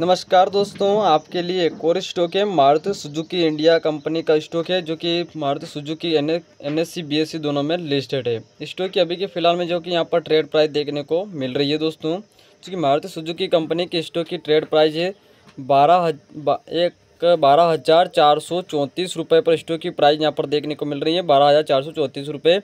नमस्कार दोस्तों आपके लिए कोर स्टॉक है मारुति सुजुकी इंडिया कंपनी का स्टॉक है जो कि Maruti Suzuki N N S C B S C दोनों में लिस्टेड है स्टॉक की अभी के फ़िलहाल में जो कि यहाँ पर ट्रेड प्राइस देखने को मिल रही है दोस्तों क्योंकि मारुति सुजुकी कंपनी के स्टॉक की ट्रेड प्राइस है बारह एक बारह हज़ार चार सौ चौंतीस रुपये पर स्टॉक की प्राइस यहाँ पर देखने को मिल रही है बारह हज़ार चार सौ चौंतीस रुपये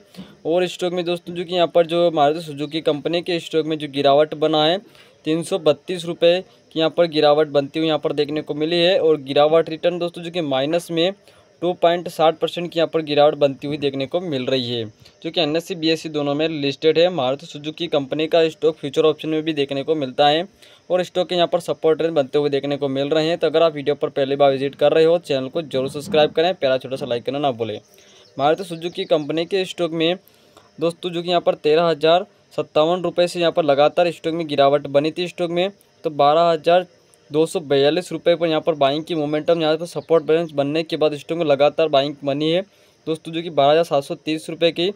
और स्टॉक में दोस्तों जो कि यहाँ पर जो मारुति सुजुकी कंपनी के स्टॉक में जो गिरावट बना है तीन सौ बत्तीस रुपये की यहाँ पर गिरावट बनती हुई यहाँ पर देखने को मिली है और गिरावट रिटर्न दोस्तों जो कि माइनस में टू पॉइंट साठ परसेंट की यहाँ पर गिरावट बनती हुई देखने को मिल रही है जो कि N S C B S C दोनों में लिस्टेड है मारुति सुजुकी कंपनी का स्टॉक फ्यूचर ऑप्शन में भी देखने को मिलता है और स्टॉक के यहाँ पर सपोर्ट रेंज बनते हुए देखने को मिल रहे हैं तो अगर आप वीडियो पर पहली बार विजिट कर रहे हो चैनल को जरूर सब्सक्राइब करें प्यारा छोटा सा लाइक करना ना भूलें मारुति सुजुकी कंपनी के स्टॉक में दोस्तों जो कि यहाँ पर तेरह हज़ार सत्तावन रुपये से यहाँ पर लगातार स्टॉक में गिरावट बनी थी स्टॉक में तो बारह हज़ार दो सौ बयालीस रुपये पर यहाँ पर बाइंग की मोमेंटम यहाँ पर सपोर्ट बैलेंस बनने के बाद स्टॉक में लगातार बाइंग बनी है दोस्तों जो कि बारह हज़ार सात सौ तीस रुपये की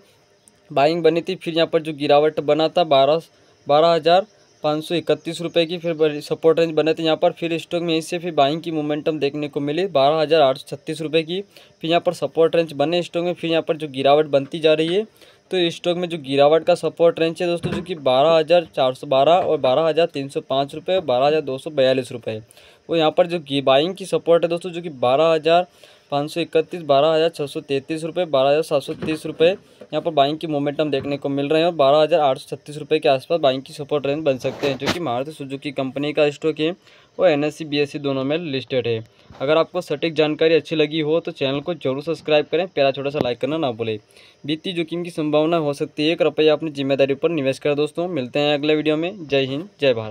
बाइंग बनी थी फिर यहाँ पर जो गिरावट बना था बारह बारह हज़ार पाँच सौ इकतीस रुपये की फिर सपोर्ट रेंज बने थे यहाँ पर फिर स्टॉक में इससे फिर बाइंग की मोमेंटम देखने को मिली बारह हज़ार आठ सौ छत्तीस रुपये की फिर यहाँ पर सपोर्ट रेंज बने स्टॉक में फिर यहाँ पर जो गिरावट बनती जा रही है तो स्टॉक में जो गिरावट का सपोर्ट रेंज है दोस्तों जो कि बारह हज़ार चार सौ बारह और बारह हज़ार तीन सौ पाँच रुपये और बारह हज़ार दो सौ बयालीस रुपये और यहाँ पर जो की बाइंग की सपोर्ट है दोस्तों जो कि बारह हज़ार पाँच सौ इकतीस बारह हज़ार छः सौ तैंतीस रुपये बारह हज़ार सात सौ तीस रुपये यहाँ पर बाइंग की मोमेंटम देखने को मिल रहे हैं और बारह हज़ार आठ सौ छत्तीस रुपये के आसपास बाइंग की सपोर्ट रेंज बन सकते हैं जो कि मारुति सुजुकी कंपनी का स्टॉक है और एन एस दोनों में लिस्टेड है अगर आपको सटीक जानकारी अच्छी लगी हो तो चैनल को जरूर सब्सक्राइब करें प्यारा छोटा सा लाइक करना ना भूलें वित्तीय जोखिम की संभावना हो सकती है कृपया अपनी जिम्मेदारी पर निवेश करें दोस्तों मिलते हैं अगले वीडियो में जय हिंद जय भारत